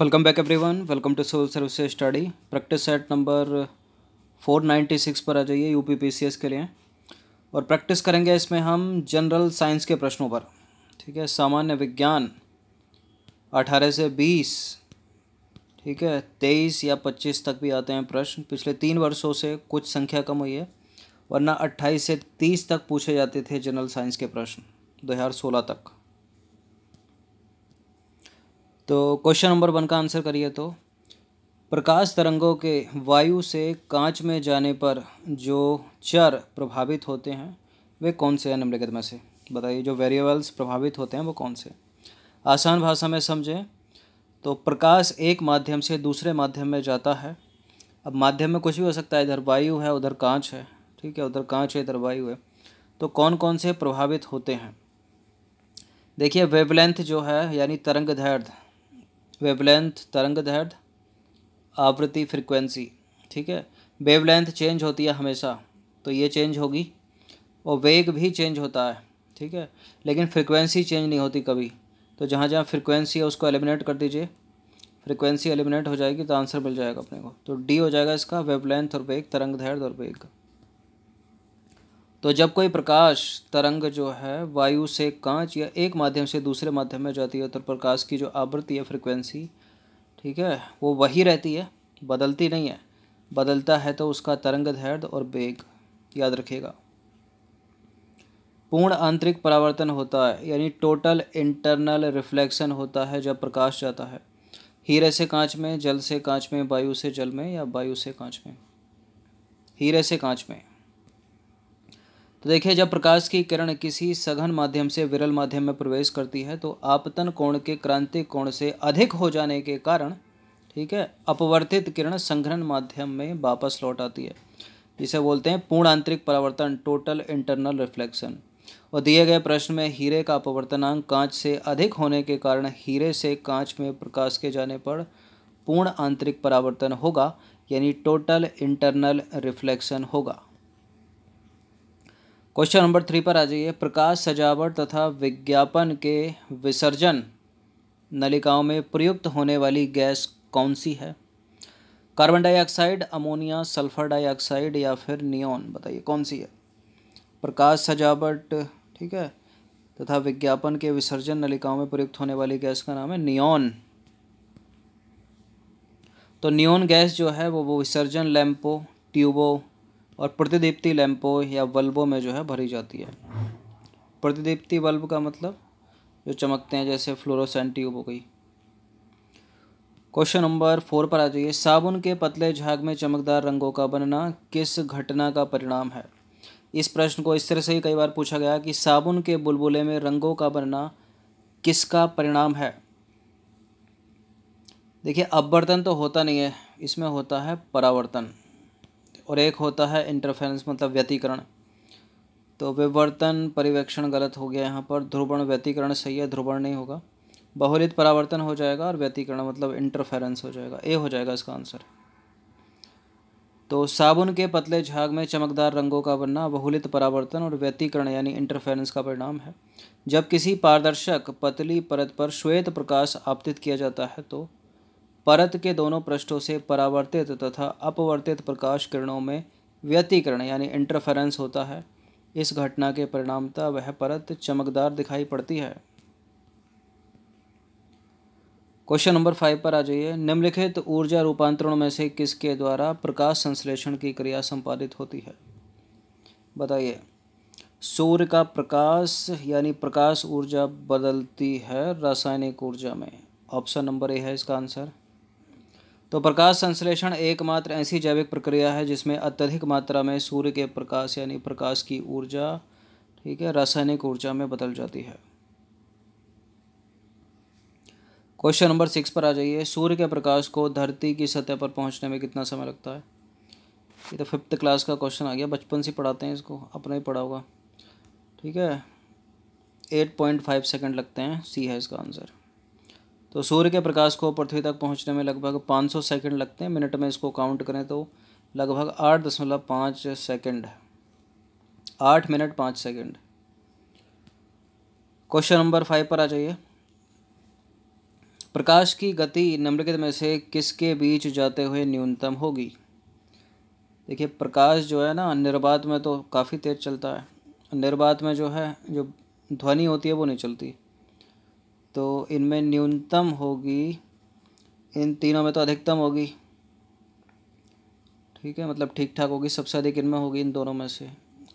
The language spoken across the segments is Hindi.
welcome back everyone welcome to civil service study practice set number four ninety six पर आ जाइए U P P C S के लिए और प्रैक्टिस करेंगे इसमें हम जनरल साइंस के प्रश्नों पर ठीक है सामान्य विज्ञान अठारह से बीस ठीक है तेईस या पच्चीस तक भी आते हैं प्रश्न पिछले तीन वर्षों से कुछ संख्या कम हुई है वरना अट्ठाईस से तीस तक पूछे जाते थे जनरल साइंस के प्रश्न सोलह तक तो क्वेश्चन नंबर वन का आंसर करिए तो प्रकाश तरंगों के वायु से कांच में जाने पर जो चर प्रभावित होते हैं वे कौन से हैं निम्नलिखित में से बताइए जो वेरिएबल्स प्रभावित होते हैं वो कौन से आसान भाषा में समझें तो प्रकाश एक माध्यम से दूसरे माध्यम में जाता है अब माध्यम में कुछ भी हो सकता है इधर वायु है उधर कांच है ठीक है उधर कांच है इधर वायु है तो कौन कौन से प्रभावित होते हैं देखिए वेवलेंथ जो है यानी तरंग दैर्ध्य वेवलेंथ तरंग दैर्ध आवृत्ति फ्रिक्वेंसी ठीक है वेवलेंथ चेंज होती है हमेशा तो ये चेंज होगी और वेग भी चेंज होता है ठीक है लेकिन फ्रिक्वेंसी चेंज नहीं होती कभी तो जहाँ जहाँ फ्रिक्वेंसी है उसको एलिमिनेट कर दीजिए फ्रिक्वेंसी एलिमिनेट हो जाएगी तो आंसर मिल जाएगा अपने को तो डी हो जाएगा इसका वेवलेंथ और वेग तरंग दैर्ध और वेग तो जब कोई प्रकाश तरंग जो है वायु से कांच या एक माध्यम से दूसरे माध्यम में जाती है तो प्रकाश की जो आवृत्ति है फ्रिक्वेंसी ठीक है वो वही रहती है बदलती नहीं है बदलता है तो उसका तरंग धैर्य और वेग याद रखेगा पूर्ण आंतरिक परावर्तन होता है यानी टोटल इंटरनल रिफ्लेक्शन होता है जब प्रकाश जाता है हीरे से कांच में जल से कांच में वायु से जल में या वायु से कांच में हीरे से कांच में तो देखिए जब प्रकाश की किरण किसी सघन माध्यम से विरल माध्यम में प्रवेश करती है तो आपतन कोण के क्रांतिक कोण से अधिक हो जाने के कारण ठीक है अपवर्तित किरण संग्रहण माध्यम में वापस लौट आती है जिसे बोलते हैं पूर्ण आंतरिक परावर्तन टोटल इंटरनल रिफ्लेक्शन और दिए गए प्रश्न में हीरे का अपवर्तनांक कांच से अधिक होने के कारण हीरे से कांच में प्रकाश के जाने पर पूर्ण आंतरिक परावर्तन होगा यानी टोटल इंटरनल रिफ्लेक्शन होगा क्वेश्चन नंबर थ्री पर आ जाइए प्रकाश सजावट तथा विज्ञापन के विसर्जन नलिकाओं में प्रयुक्त होने वाली गैस कौन सी है carbon dioxide ammonia sulphur dioxide या फिर नियोन बताइए कौन सी है प्रकाश सजावट ठीक है तथा विज्ञापन के विसर्जन नलिकाओं में प्रयुक्त होने वाली गैस का नाम है नियोन तो नियोन गैस जो है वो वो विसर्जन लैम्पो ट्यूबो और प्रतिदीप्ति लैम्पो या बल्बों में जो है भरी जाती है प्रतिदीप्ति बल्ब का मतलब जो चमकते हैं जैसे फ्लोरोसेंट ट्यूब हो गई क्वेश्चन नंबर फोर पर आ जाइए साबुन के पतले झाग में चमकदार रंगों का बनना किस घटना का परिणाम है इस प्रश्न को इस तरह से ही कई बार पूछा गया कि साबुन के बुलबुले में रंगों का बनना किसका परिणाम है देखिए अपवर्तन तो होता नहीं है इसमें होता है परावर्तन और एक होता है इंटरफेरेंस मतलब व्यतीकरण तो विवर्तन परिवेक्षण गलत हो गया यहाँ पर ध्रुवण व्यतीकरण सही है ध्रुवण नहीं होगा बहुलित परावर्तन हो जाएगा और व्यतीकरण मतलब इंटरफेरेंस हो जाएगा ए हो जाएगा इसका आंसर तो साबुन के पतले झाग में चमकदार रंगों का बनना बहुलित परावर्तन और व्यतीकरण यानी इंटरफेरेंस का परिणाम है जब किसी पारदर्शक पतली परत पर श्वेत प्रकाश आपतित किया जाता है तो परत के दोनों पृष्ठों से परावर्तित तथा अपवर्तित प्रकाश किरणों में व्यतिकरण यानी इंटरफेरेंस होता है इस घटना के परिणामतः वह परत चमकदार दिखाई पड़ती है क्वेश्चन नंबर फाइव पर आ जाइए निम्नलिखित ऊर्जा रूपांतरण में से किसके द्वारा प्रकाश संश्लेषण की क्रिया संपादित होती है बताइए सूर्य का प्रकाश यानी प्रकाश ऊर्जा बदलती है रासायनिक ऊर्जा में ऑप्शन नंबर ए है इसका आंसर तो प्रकाश संश्लेषण एकमात्र ऐसी जैविक प्रक्रिया है जिसमें अत्यधिक मात्रा में सूर्य के प्रकाश यानी प्रकाश की ऊर्जा ठीक है रासायनिक ऊर्जा में बदल जाती है क्वेश्चन नंबर सिक्स पर आ जाइए सूर्य के प्रकाश को धरती की सतह पर पहुंचने में कितना समय लगता है ये तो फिफ्थ क्लास का क्वेश्चन आ गया बचपन से पढ़ाते हैं इसको अपना ही पढ़ा होगा ठीक है एट पॉइंट फाइव सेकेंड लगते हैं सी है इसका आंसर तो सूर्य के प्रकाश को पृथ्वी तक पहुंचने में लगभग 500 सेकंड लगते हैं मिनट में इसको काउंट करें तो लगभग आठ दशमलव पाँच सेकेंड आठ मिनट पाँच सेकेंड क्वेश्चन नंबर फाइव पर आ जाइए प्रकाश की गति निम्नलिखित में से किसके बीच जाते हुए न्यूनतम होगी देखिए प्रकाश जो है ना निर्बाध में तो काफ़ी तेज़ चलता है निर्बाध में जो है जो ध्वनि होती है वो नहीं चलती तो इनमें न्यूनतम होगी इन तीनों में तो अधिकतम होगी ठीक है मतलब ठीक ठाक होगी सबसे अधिक इनमें होगी इन दोनों में से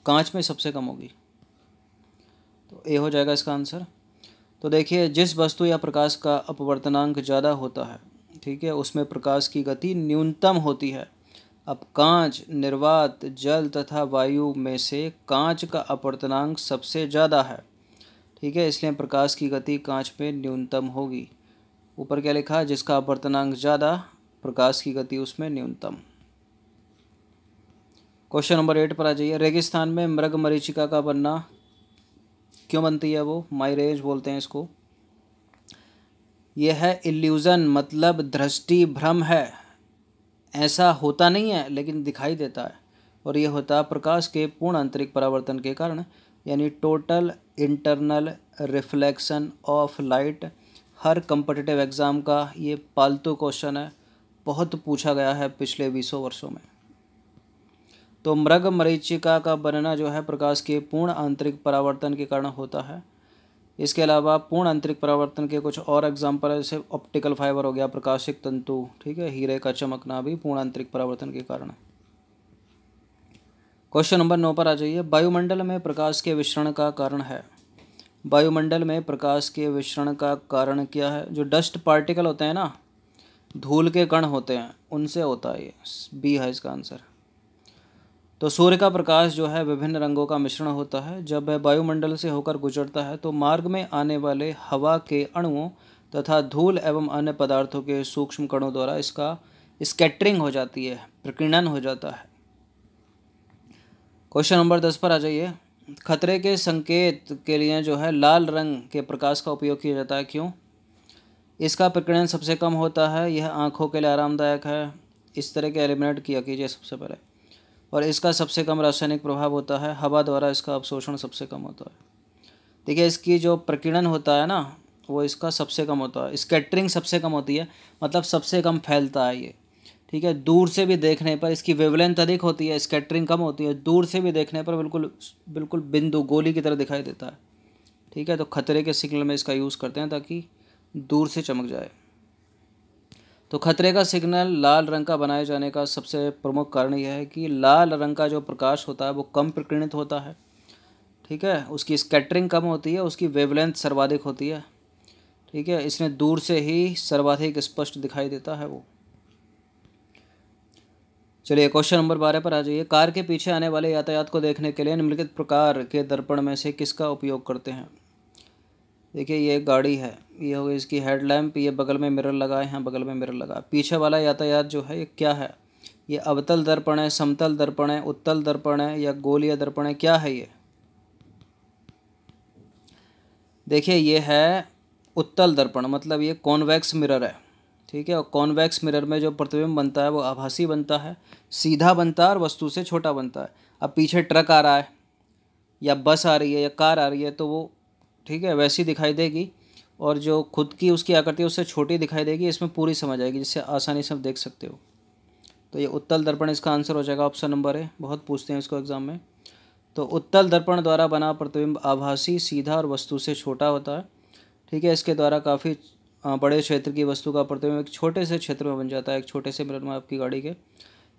कांच में सबसे कम होगी तो ए हो जाएगा इसका आंसर तो देखिए जिस वस्तु या प्रकाश का अपवर्तनांक ज़्यादा होता है ठीक है उसमें प्रकाश की गति न्यूनतम होती है अब कांच निर्वात जल तथा वायु में से कांच का अपवर्तनांक सबसे ज़्यादा है ठीक है इसलिए प्रकाश की गति कांच पे न्यूनतम होगी ऊपर क्या लिखा है जिसका अपर्तनांक ज़्यादा प्रकाश की गति उसमें न्यूनतम क्वेश्चन नंबर एट पर आ जाइए रेगिस्तान में मृग मरीचिका का बनना क्यों बनती है वो माइरेज बोलते हैं इसको यह है इल्यूज़न मतलब दृष्टि भ्रम है ऐसा होता नहीं है लेकिन दिखाई देता है और यह होता है प्रकाश के पूर्ण आंतरिक परावर्तन के कारण यानी total internal reflection of light हर कंपटिटिव एग्ज़ाम का ये पालतू क्वेश्चन है बहुत पूछा गया है पिछले बीसों वर्षों में तो मृग मरीचिका का बनना जो है प्रकाश के पूर्ण आंतरिक परावर्तन के कारण होता है इसके अलावा पूर्ण आंतरिक परावर्तन के कुछ और एग्जाम्पल है जैसे ऑप्टिकल फाइबर हो गया प्रकाशिक तंतु ठीक है हीरे का चमकना भी पूर्ण आंतरिक परावर्तन के कारण है क्वेश्चन नंबर नौ पर आ जाइए वायुमंडल में प्रकाश के विसरण का कारण है वायुमंडल में प्रकाश के विसरण का कारण क्या है जो डस्ट पार्टिकल होते हैं ना धूल के कण होते हैं उनसे होता है ये बी है इसका आंसर तो सूर्य का प्रकाश जो है विभिन्न रंगों का मिश्रण होता है जब वह वायुमंडल से होकर गुजरता है तो मार्ग में आने वाले हवा के अणुओं तथा धूल एवं अन्य पदार्थों के सूक्ष्म कणों द्वारा इसका स्केटरिंग हो जाती है प्रकीर्णन हो जाता है क्वेश्चन नंबर दस पर आ जाइए खतरे के संकेत के लिए जो है लाल रंग के प्रकाश का उपयोग किया जाता है क्यों इसका प्रकीर्णन सबसे कम होता है यह आँखों के लिए आरामदायक है इस तरह के एलिमिनेट किया कीजिए सबसे पहले और इसका सबसे कम रासायनिक प्रभाव होता है हवा द्वारा इसका अवशोषण सबसे कम होता है देखिए इसकी जो प्रकीर्णन होता है ना वो इसका सबसे कम होता है स्केटरिंग सबसे कम होती है मतलब सबसे कम फैलता है ये ठीक है दूर से भी देखने पर इसकी वेवलेंथ अधिक होती है स्कैटरिंग कम होती है दूर से भी देखने पर बिल्कुल बिल्कुल बिंदु गोली की तरह दिखाई देता है ठीक है तो खतरे के सिग्नल में इसका यूज़ करते हैं ताकि दूर से चमक जाए तो खतरे का सिग्नल लाल रंग का बनाए जाने का सबसे प्रमुख कारण यह है कि लाल रंग का जो प्रकाश होता है वो कम प्रकृणित होता है ठीक है उसकी स्कैटरिंग कम होती है उसकी वेवलेंथ सर्वाधिक होती है ठीक है इसमें दूर से ही सर्वाधिक स्पष्ट दिखाई देता है वो चलिए क्वेश्चन नंबर बारह पर आ जाइए कार के पीछे आने वाले यातायात को देखने के लिए निम्नलिखित प्रकार के दर्पण में से किसका उपयोग करते हैं देखिए ये गाड़ी है ये हो गई इसकी हेडलैम्प ये बगल में मिरर लगाए हैं बगल में मिरर लगा पीछे वाला यातायात जो है ये क्या है ये अवतल दर्पण है समतल दर्पण है उत्तल दर्पण है या गोलीय दर्पण है क्या है ये देखिए ये है उत्तल दर्पण मतलब ये कॉन्वेक्स मिरर है ठीक है और कॉन्वैक्स मिरर में जो प्रतिबिंब बनता है वो आभासी बनता है सीधा बनता है और वस्तु से छोटा बनता है अब पीछे ट्रक आ रहा है या बस आ रही है या कार आ रही है तो वो ठीक है वैसी दिखाई देगी और जो खुद की उसकी आकृति उससे छोटी दिखाई देगी इसमें पूरी समझ आएगी जिससे आसानी से आप देख सकते हो तो ये उत्तल दर्पण इसका आंसर हो जाएगा ऑप्शन नंबर है बहुत पूछते हैं इसको एग्ज़ाम में तो उत्तल दर्पण द्वारा बना प्रतिबिंब आभासी सीधा और वस्तु से छोटा होता है ठीक है इसके द्वारा काफ़ी बड़े क्षेत्र की वस्तु का प्रतिबिंब एक छोटे से क्षेत्र में बन जाता है एक छोटे से मिरर में आपकी गाड़ी के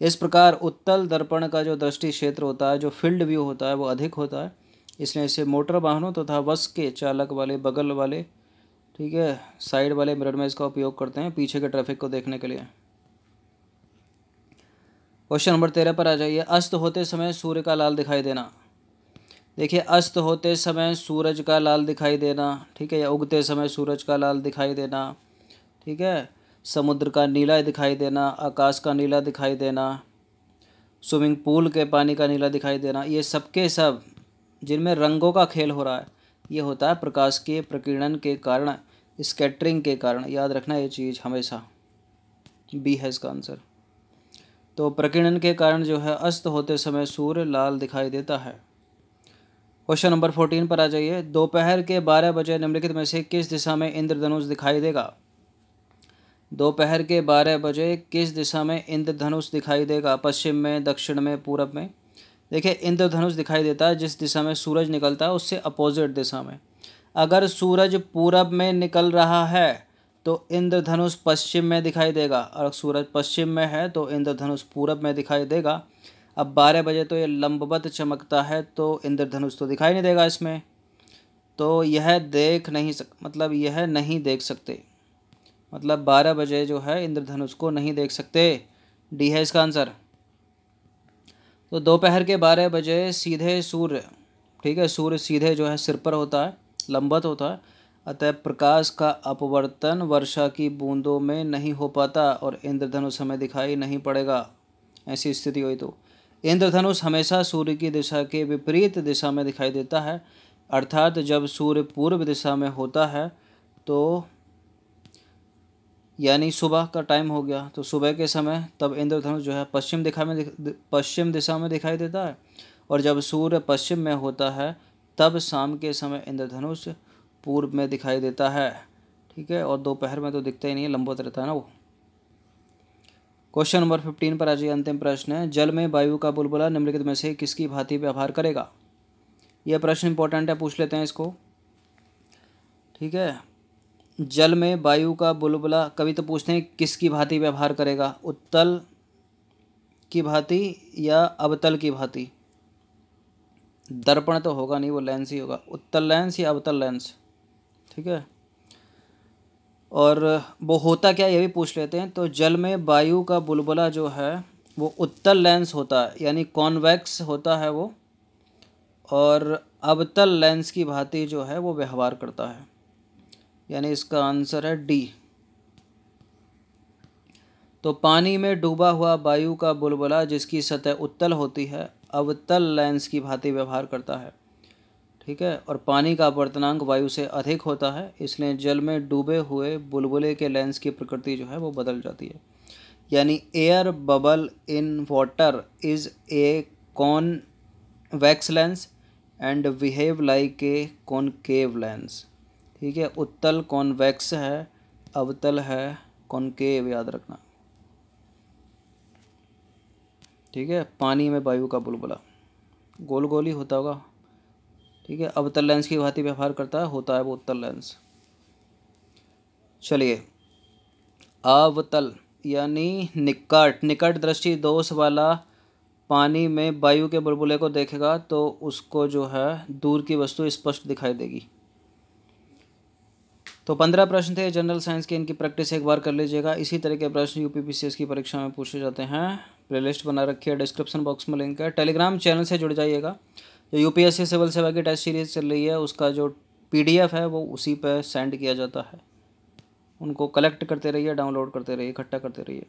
इस प्रकार उत्तल दर्पण का जो दृष्टि क्षेत्र होता है जो फील्ड व्यू होता है वो अधिक होता है इसलिए इसे मोटर वाहनों तथा तो बस के चालक वाले बगल वाले ठीक है साइड वाले मिरर में इसका उपयोग करते हैं पीछे के ट्रैफिक को देखने के लिए क्वेश्चन नंबर तेरह पर आ जाइए अस्त होते समय सूर्य का लाल दिखाई देना देखिए अस्त होते समय सूरज का लाल दिखाई देना ठीक है या उगते समय सूरज का लाल दिखाई देना ठीक है समुद्र का नीला दिखाई देना आकाश का नीला दिखाई देना स्विमिंग पूल के पानी का नीला दिखाई देना ये सबके सब, सब जिनमें रंगों का खेल हो रहा है ये होता है प्रकाश के प्रकीर्णन के कारण स्कैटरिंग के कारण याद रखना ये चीज़ हमेशा बी है इसका आंसर तो प्रकीर्णन के कारण जो है अस्त होते समय सूर्य लाल दिखाई देता है क्वेश्चन नंबर फोर्टीन पर आ जाइए दोपहर के बारह बजे निम्नलिखित में से किस दिशा में इंद्रधनुष दिखाई देगा दोपहर के बारह बजे किस दिशा में इंद्रधनुष दिखाई देगा पश्चिम में दक्षिण में पूरब में देखिए इंद्रधनुष दिखाई देता है जिस दिशा में सूरज निकलता है उससे अपोजिट दिशा में अगर सूरज पूरब में निकल रहा है तो इंद्रधनुष पश्चिम में दिखाई देगा और सूरज पश्चिम में है तो इंद्रधनुष पूरब में दिखाई देगा अब बारह बजे तो ये लंबवत चमकता है तो इंद्रधनुष तो दिखाई नहीं देगा इसमें तो यह देख नहीं सक मतलब यह नहीं देख सकते मतलब बारह बजे जो है इंद्रधनुष को नहीं देख सकते डी है इसका आंसर तो दोपहर के बारह बजे सीधे सूर्य ठीक है सूर्य सीधे जो है सिर पर होता है लंबत होता है अतः प्रकाश का अपवर्तन वर्षा की बूंदों में नहीं हो पाता और इंद्रधनुष हमें दिखाई नहीं पड़ेगा ऐसी स्थिति हुई तो इंद्रधनुष हमेशा सूर्य की दिशा के विपरीत दिशा में दिखाई देता है अर्थात जब सूर्य पूर्व दिशा में होता है तो यानी सुबह का टाइम हो गया तो सुबह के समय तब इंद्रधनुष जो है पश्चिम दिशा में पश्चिम दिशा में दिखाई देता है और जब सूर्य पश्चिम में होता है तब शाम के समय इंद्रधनुष पूर्व में दिखाई देता है ठीक है और दोपहर में तो दिखता ही नहीं है लंबवत रहता है ना वो क्वेश्चन नंबर फिफ्टीन पर आ जाइए अंतिम प्रश्न है जल में वायु का बुलबुला निम्नलिखित में से किसकी भांति व्यवहार करेगा यह प्रश्न इंपॉर्टेंट है पूछ लेते हैं इसको ठीक है जल में वायु का बुलबुला कभी तो पूछते हैं किसकी भांति व्यवहार करेगा उत्तल की भांति या अवतल की भांति दर्पण तो होगा नहीं वो लेंस ही होगा उत्तल लेंस या अवतल लेंस ठीक है और वो होता क्या ये भी पूछ लेते हैं तो जल में वायु का बुलबुला जो है वो उत्तल लेंस होता है यानी कॉन्वेक्स होता है वो और अवतल लेंस की भांति जो है वो व्यवहार करता है यानी इसका आंसर है डी तो पानी में डूबा हुआ वायु का बुलबुला जिसकी सतह उत्तल होती है अवतल लेंस की भांति व्यवहार करता है ठीक है और पानी का अपवर्तनांक वायु से अधिक होता है इसलिए जल में डूबे हुए बुलबुले के लेंस की प्रकृति जो है वो बदल जाती है यानी air bubble in water is a convex lens and behave like a केव लेंस ठीक है उत्तल वैक्स है अवतल है केव याद रखना ठीक है पानी में वायु का बुलबुला गोल गोल ही होता होगा ठीक है अवतल लेंस की भांति व्यवहार करता है होता है वो उत्तर लेंस चलिए अवतल यानी निकट निकट दृष्टि दोष वाला पानी में वायु के बुलबुले को देखेगा तो उसको जो है दूर की वस्तु स्पष्ट दिखाई देगी तो पंद्रह प्रश्न थे जनरल साइंस के इनकी प्रैक्टिस एक बार कर लीजिएगा इसी तरह के प्रश्न यू पी की परीक्षा में पूछे जाते हैं प्लेलिस्ट बना रखी है डिस्क्रिप्शन बॉक्स में लिंक है टेलीग्राम चैनल से जुड़ जाइएगा जो यूपीएससी सिविल सेवा की टेस्ट सीरीज चल रही है उसका जो पीडीएफ है वो उसी पर सेंड किया जाता है उनको कलेक्ट करते रहिए डाउनलोड करते रहिए इकट्ठा करते रहिए